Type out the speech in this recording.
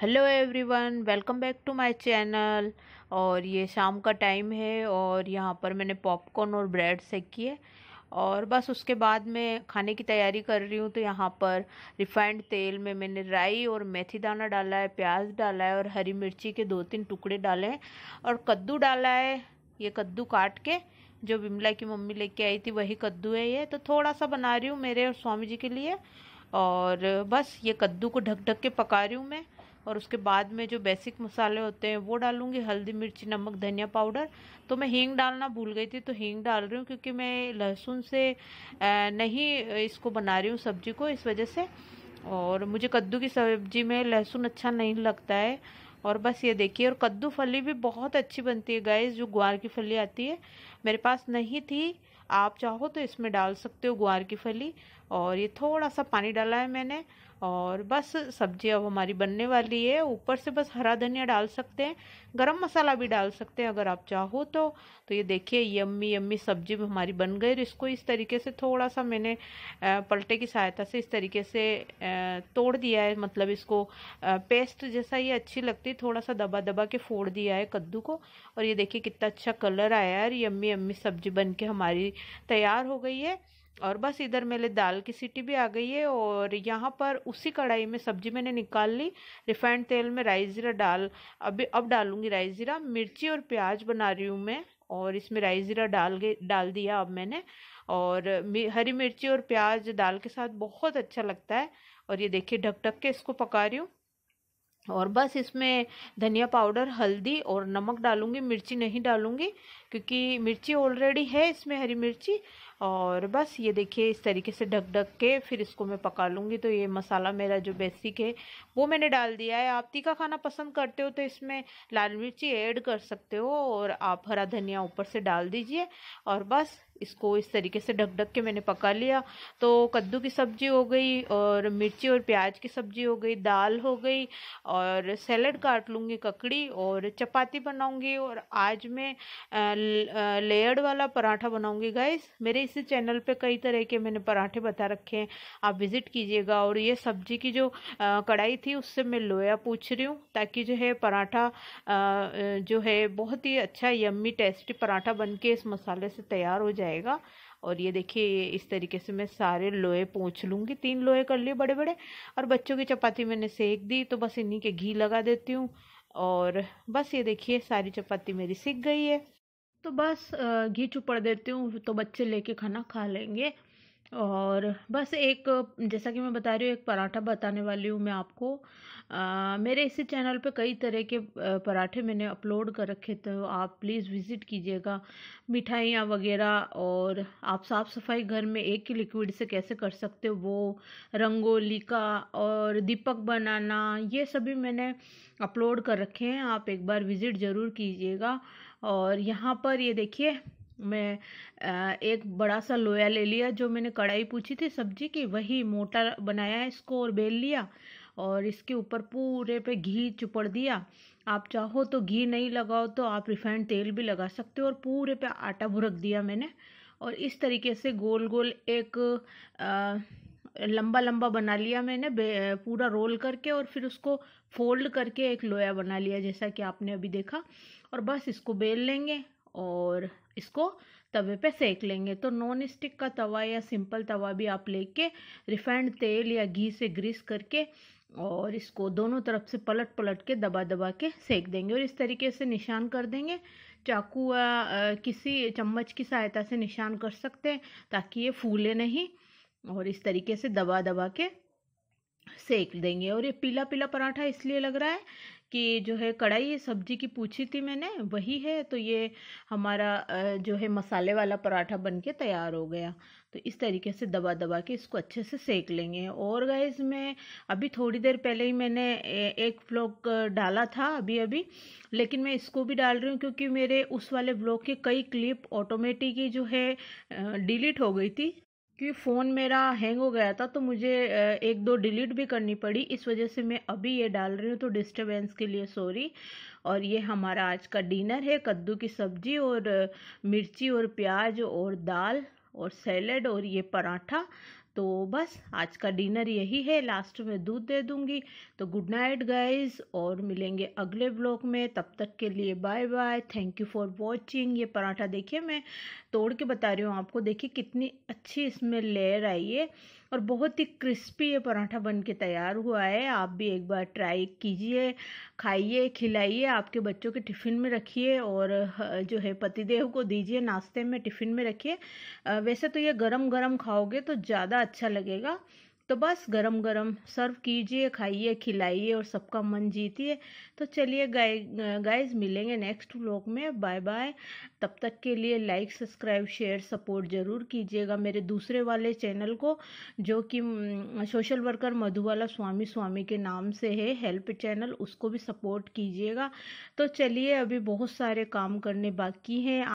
hello everyone welcome back to my channel और ये शाम का टाइम है और यहाँ पर मैंने पॉपकॉर्न और ब्रेड सेक किए और बस उसके बाद मैं खाने की तैयारी कर रही हूँ तो यहाँ पर रिफाइंड तेल में मैंने राई और मेथी दाना डाला है प्याज डाला है और हरी मिर्ची के दो तीन टुकड़े डाले हैं और कद्दू डाला है ये कद्दू काट के जो विमला की मम्मी लेके आई थी वही कद्दू है ये तो थोड़ा सा बना रही हूँ मेरे और स्वामी जी के लिए और बस ये कद्दू को ढक ढक के पका रही हूँ मैं और उसके बाद में जो बेसिक मसाले होते हैं वो डालूंगी हल्दी मिर्च नमक धनिया पाउडर तो मैं हींग डालना भूल गई थी तो हींग डाल रही हूँ क्योंकि मैं लहसुन से नहीं इसको बना रही हूँ सब्जी को इस वजह से और मुझे कद्दू की सब्जी में लहसुन अच्छा नहीं लगता है और बस ये देखिए और कद्दू फली भी बहुत अच्छी बनती है गाइस जो ग्वार की फली आती है मेरे पास नहीं थी आप चाहो तो इसमें डाल सकते हो ग्वार की फली और ये थोड़ा सा पानी डाला है मैंने और बस सब्जी अब हमारी बनने वाली है ऊपर से बस हरा धनिया डाल सकते हैं गरम मसाला भी डाल सकते हैं अगर आप चाहो तो तो ये देखिए यम्मी यम्मी सब्जी हमारी बन गई और इसको इस तरीके से थोड़ा सा मैंने पलटे की सहायता से इस तरीके से तोड़ दिया है मतलब इसको पेस्ट जैसा ये अच्छी लगती थोड़ा सा दबा दबा के फोड़ दिया है कद्दू को और ये देखिए कितना अच्छा कलर आया है और यम्मी यम्मी सब्जी बन के हमारी तैयार हो गई है और बस इधर मेरे दाल की सीटी भी आ गई है और यहाँ पर उसी कढ़ाई में सब्जी मैंने निकाल ली रिफाइंड तेल में राइस ज़ीरा डाल अभी अब डालूंगी राइस ज़ीरा मिर्ची और प्याज बना रही हूँ मैं और इसमें राइस ज़ीरा डाल के डाल दिया अब मैंने और हरी मिर्ची और प्याज दाल के साथ बहुत अच्छा लगता है और ये देखिए ढक ढक के इसको पका रही हूँ और बस इसमें धनिया पाउडर हल्दी और नमक डालूंगी मिर्ची नहीं डालूंगी क्योंकि मिर्ची ऑलरेडी है इसमें हरी मिर्ची और बस ये देखिए इस तरीके से ढक ढक के फिर इसको मैं पका लूँगी तो ये मसाला मेरा जो बेसिक है वो मैंने डाल दिया है आप तीखा खाना पसंद करते हो तो इसमें लाल मिर्ची ऐड कर सकते हो और आप हरा धनिया ऊपर से डाल दीजिए और बस इसको इस तरीके से ढक ढक के मैंने पका लिया तो कद्दू की सब्ज़ी हो गई और मिर्ची और प्याज की सब्ज़ी हो गई दाल हो गई और सैलड काट लूँगी ककड़ी और चपाती बनाऊँगी और आज मैं लेयर्ड वाला पराठा बनाऊँगी गाइस मेरे इसी चैनल पे कई तरह के मैंने पराठे बता रखे हैं आप विज़िट कीजिएगा और ये सब्जी की जो कढ़ाई थी उससे मैं लोया पूछ रही हूँ ताकि जो है पराठा जो है बहुत ही अच्छा यम्मी टेस्टी पराठा बन के इस मसाले से तैयार हो जाए जाएगा और ये देखिए इस तरीके से मैं सारे लोहे पोंछ लूँगी तीन लोहे कर लिए बड़े बड़े और बच्चों की चपाती मैंने सेक दी तो बस इन्हीं के घी लगा देती हूँ और बस ये देखिए सारी चपाती मेरी सीख गई है तो बस घी चुपड़ देती हूँ तो बच्चे लेके खाना खा लेंगे और बस एक जैसा कि मैं बता रही हूँ एक पराठा बताने वाली हूँ मैं आपको आ, मेरे इसी चैनल पे कई तरह के पराठे मैंने अपलोड कर रखे थे तो आप प्लीज़ विज़िट कीजिएगा मिठाइयाँ वगैरह और आप साफ़ सफाई घर में एक ही लिक्विड से कैसे कर सकते हो वो रंगोली का और दीपक बनाना ये सभी मैंने अपलोड कर रखे हैं आप एक बार विज़िट ज़रूर कीजिएगा और यहाँ पर ये देखिए मैं एक बड़ा सा लोया ले लिया जो मैंने कढ़ाई पूछी थी सब्जी की वही मोटा बनाया इसको और बेल लिया और इसके ऊपर पूरे पे घी चुपड़ दिया आप चाहो तो घी नहीं लगाओ तो आप रिफाइंड तेल भी लगा सकते हो और पूरे पे आटा भुरक दिया मैंने और इस तरीके से गोल गोल एक आ, लंबा लंबा बना लिया मैंने पूरा रोल करके और फिर उसको फोल्ड करके एक लोया बना लिया जैसा कि आपने अभी देखा और बस इसको बेल लेंगे और इसको तवे पे सेक लेंगे तो नॉन स्टिक का तवा या सिंपल तवा भी आप लेके रिफाइंड तेल या घी से ग्रीस करके और इसको दोनों तरफ से पलट पलट के दबा दबा के सेक देंगे और इस तरीके से निशान कर देंगे चाकू या किसी चम्मच की सहायता से निशान कर सकते हैं ताकि ये फूले नहीं और इस तरीके से दबा दबा के सेक देंगे और ये पीला पीला पराठा इसलिए लग रहा है कि जो है कढ़ाई सब्जी की पूछी थी मैंने वही है तो ये हमारा जो है मसाले वाला पराठा बन के तैयार हो गया तो इस तरीके से दबा दबा के इसको अच्छे से सेक लेंगे और गाइज में अभी थोड़ी देर पहले ही मैंने एक ब्लॉग डाला था अभी अभी लेकिन मैं इसको भी डाल रही हूँ क्योंकि मेरे उस वाले ब्लॉग के कई क्लिप ऑटोमेटिक ही जो है डिलीट हो गई थी कि फ़ोन मेरा हैंग हो गया था तो मुझे एक दो डिलीट भी करनी पड़ी इस वजह से मैं अभी ये डाल रही हूँ तो डिस्टरबेंस के लिए सॉरी और ये हमारा आज का डिनर है कद्दू की सब्ज़ी और मिर्ची और प्याज और दाल और सैलड और ये पराठा तो बस आज का डिनर यही है लास्ट में दूध दे दूँगी तो गुड नाइट गाइज और मिलेंगे अगले ब्लॉग में तब तक के लिए bye bye thank you for watching ये पराठा देखिए मैं तोड़ के बता रही हूँ आपको देखिए कितनी अच्छी इसमें लेयर आई है और बहुत ही क्रिस्पी ये पराठा बन के तैयार हुआ है आप भी एक बार ट्राई कीजिए खाइए खिलाइए आपके बच्चों के टिफ़िन में रखिए और जो है पतिदेव को दीजिए नाश्ते में टिफ़िन में रखिए वैसे तो ये गरम गरम खाओगे तो ज़्यादा अच्छा लगेगा तो बस गरम गरम सर्व कीजिए खाइए खिलाइए और सबका मन जीतिए तो चलिए गाइ गाइज मिलेंगे नेक्स्ट व्लॉग में बाय बाय तब तक के लिए लाइक सब्सक्राइब शेयर सपोर्ट ज़रूर कीजिएगा मेरे दूसरे वाले चैनल को जो कि सोशल वर्कर मधुबाला स्वामी स्वामी के नाम से है हेल्प चैनल उसको भी सपोर्ट कीजिएगा तो चलिए अभी बहुत सारे काम करने बाकी हैं